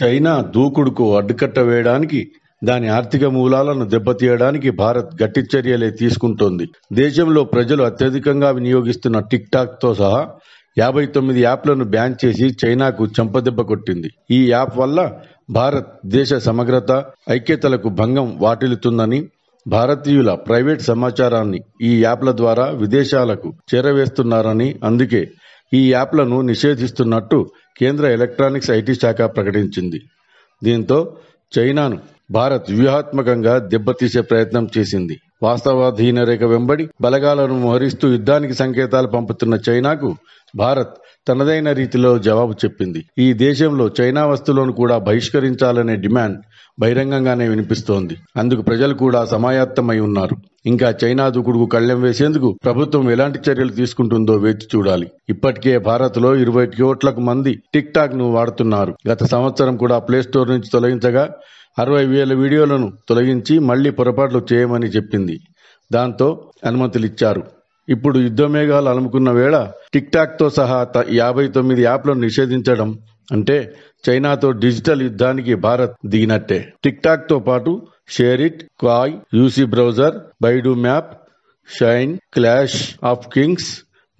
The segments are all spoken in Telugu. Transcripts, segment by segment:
చైనా దూకుడుకు అడ్డుకట్ట వేయడానికి దాని ఆర్థిక మూలాలను దెబ్బతీయడానికి భారత్ గట్టి చర్యలే తీసుకుంటోంది దేశంలో ప్రజలు అత్యధికంగా వినియోగిస్తున్న టిక్ టాక్తో సహా యాభై తొమ్మిది యాప్లను బ్యాన్ చేసి చైనాకు చెంపదెబ్బ కొట్టింది ఈ యాప్ వల్ల భారత్ దేశ సమగ్రత ఐక్యతలకు భంగం వాటిల్లుతుందని భారతీయుల ప్రైవేట్ సమాచారాన్ని ఈ యాప్ల ద్వారా విదేశాలకు చేరవేస్తున్నారని అందుకే ఈ యాప్లను నిషేధిస్తున్నట్టు కేంద్ర ఎలక్ట్రానిక్స్ ఐటీ శాఖ ప్రకటించింది దీంతో చైనాను భారత్ వ్యూహాత్మకంగా దెబ్బతీసే ప్రయత్నం చేసింది వాస్తవాధీన రేఖ వెంబడి బలగాలను మోహరిస్తూ యుద్ధానికి సంకేతాలు పంపుతున్న చైనాకు భారత్ తనదైన రీతిలో జవాబు చెప్పింది ఈ దేశంలో చైనా వస్తువులను కూడా బహిష్కరించాలనే డిమాండ్ బహిరంగంగానే వినిపిస్తోంది అందుకు ప్రజలు కూడా సమాయత్తమై ఉన్నారు ఇంకా చైనా దూకుడుకు కళ్లెం వేసేందుకు ప్రభుత్వం ఎలాంటి చర్యలు తీసుకుంటుందో వేచి చూడాలి ఇప్పటికే భారత్లో ఇరవై కోట్లకు మంది టిక్ టాక్ ను వాడుతున్నారు గత సంవత్సరం కూడా ప్లే స్టోర్ నుంచి తొలగించగా అరవై వేల వీడియోలను తొలగించి మళ్లీ పొరపాట్లు చేయమని చెప్పింది దాంతో అనుమతులిచ్చారు ఇప్పుడు యుద్ధమేఘాలు అలుముకున్న వేళ టిక్ తో సహా యాభై తొమ్మిది యాప్లను నిషేధించడం అంటే చైనాతో డిజిటల్ యుద్ధానికి భారత్ దిగినట్టే టిక్ తో పాటు SHAREit Kwai UC browser Baidu map Shein clash of kings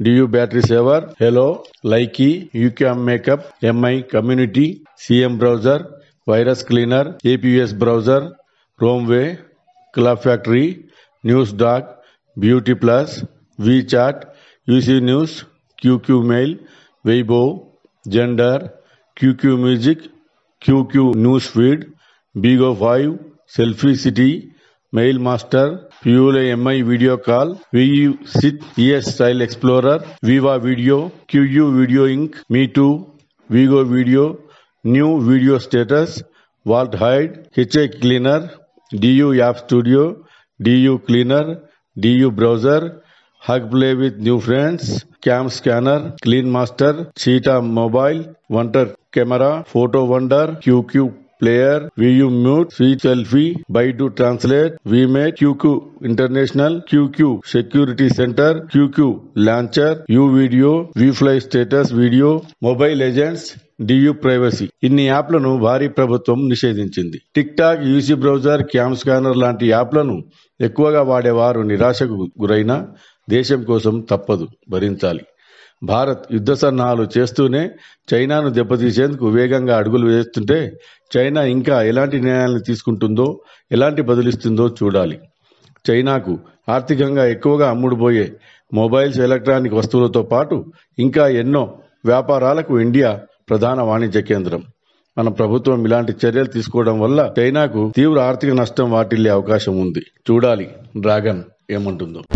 DU battery saver Helo Likee YouCam makeup Mi community CM browser virus cleaner APS browser Romwe club factory news dog beauty plus WeChat UC news Q Q mail Weibo Xender Q Q music Q Q news feed Bigo live selfie city mail master प्यूल M I video call V S style explorer Viva video Q U video Inke Meitu Vigo video new video status vault hide cache cleaner D U app studio D U cleaner D U browser Hago play with new friends cam scanner clean master cheetah mobile wonder camera photo wonder Q Q player we meet సిచెల్ఫీ Baidu translate Vmate QQ international QQ security centre QQ launcher U video V fly status video mobile agents DU privacy ఇన్ని యాప్లను భారీ ప్రభుత్వం నిషేధించింది TikTok UC browser cam scanner లాంటి యాప్లను ఎక్కువగా వాడేవారు నిరాశకు గురైన దేశం కోసం తప్పదు భరించాలి భారత్ యుద్ధ సన్నాహాలు చేస్తూనే చైనాను దెబ్బతీసేందుకు వేగంగా అడుగులు వేస్తుంటే చైనా ఇంకా ఎలాంటి నిర్ణయాలను తీసుకుంటుందో ఎలాంటి బదులిస్తుందో చూడాలి చైనాకు ఆర్థికంగా ఎక్కువగా అమ్ముడుపోయే మొబైల్స్ ఎలక్ట్రానిక్ వస్తువులతో పాటు ఇంకా ఎన్నో వ్యాపారాలకు ఇండియా ప్రధాన వాణిజ్య కేంద్రం మన ప్రభుత్వం ఇలాంటి చర్యలు తీసుకోవడం వల్ల చైనాకు తీవ్ర ఆర్థిక నష్టం వాటిల్లే అవకాశం ఉంది చూడాలి డ్రాగన్ ఏమంటుందో